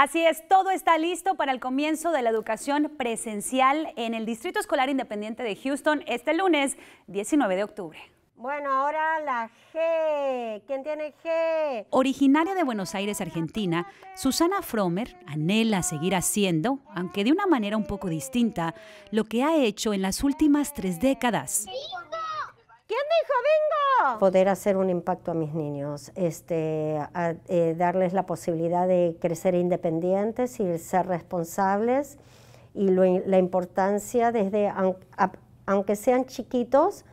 Así es, todo está listo para el comienzo de la educación presencial en el Distrito Escolar Independiente de Houston este lunes 19 de octubre. Bueno, ahora la G. ¿Quién tiene G? Originaria de Buenos Aires, Argentina, Susana Fromer anhela seguir haciendo, aunque de una manera un poco distinta, lo que ha hecho en las últimas tres décadas. ¡Bingo! ¿Quién dijo bingo? Poder hacer un impacto a mis niños, este, eh, darles la posibilidad de crecer independientes y ser responsables y la importancia desde, aunque sean chiquitos,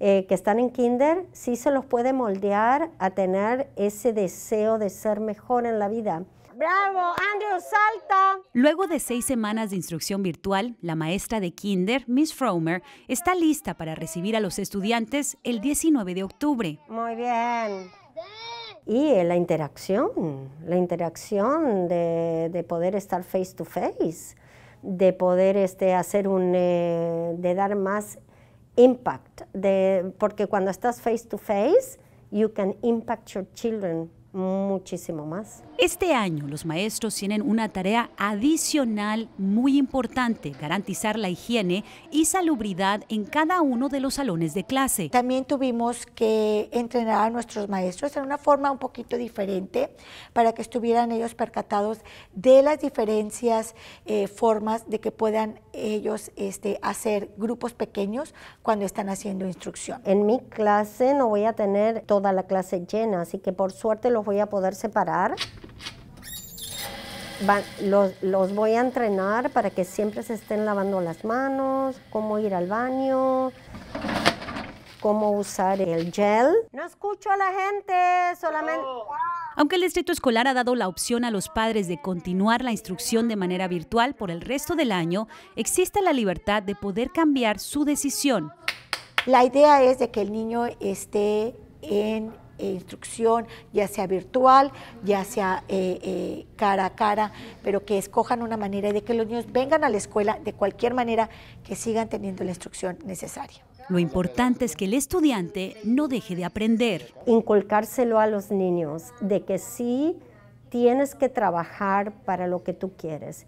eh, que están en kinder, sí se los puede moldear a tener ese deseo de ser mejor en la vida. Bravo, Andrew, salta. Luego de seis semanas de instrucción virtual, la maestra de Kinder, Miss Fromer, está lista para recibir a los estudiantes el 19 de octubre. Muy bien. Y la interacción, la interacción de, poder estar face to face, de poder este, hacer un, eh, de dar más impact, de, porque cuando estás face to face, you can impact your children muchísimo más. Este año los maestros tienen una tarea adicional muy importante, garantizar la higiene y salubridad en cada uno de los salones de clase. También tuvimos que entrenar a nuestros maestros en una forma un poquito diferente para que estuvieran ellos percatados de las diferencias eh, formas de que puedan ellos este, hacer grupos pequeños cuando están haciendo instrucción. En mi clase no voy a tener toda la clase llena, así que por suerte lo voy a poder separar. los, los, voy a entrenar para que siempre se estén lavando las manos, cómo ir al baño, cómo usar el gel. No escucho a la gente, solamente... Aunque el distrito escolar ha dado la opción a los padres de continuar la instrucción de manera virtual por el resto del año, existe la libertad de poder cambiar su decisión. La idea es de que el niño esté en eh, instrucción, ya sea virtual, ya sea eh, eh, cara a cara, pero que escojan una manera de que los niños vengan a la escuela de cualquier manera que sigan teniendo la instrucción necesaria. Lo importante es que el estudiante no deje de aprender. Inculcárselo a los niños de que sí tienes que trabajar para lo que tú quieres.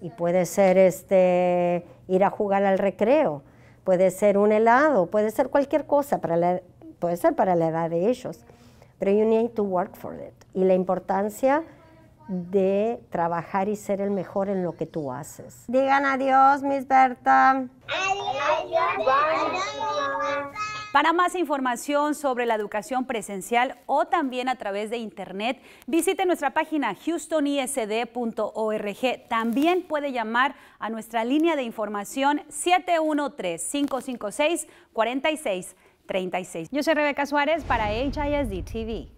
Y puede ser este, ir a jugar al recreo, puede ser un helado, puede ser cualquier cosa para, la, puede ser para la edad de ellos, pero you need to work for it. Y la importancia de trabajar y ser el mejor en lo que tú haces. Digan adiós, Miss Berta. Adiós. Para más información sobre la educación presencial o también a través de internet, visite nuestra página houstonisd.org. También puede llamar a nuestra línea de información 713 556 46 36. Yo soy Rebeca Suárez para HISD TV.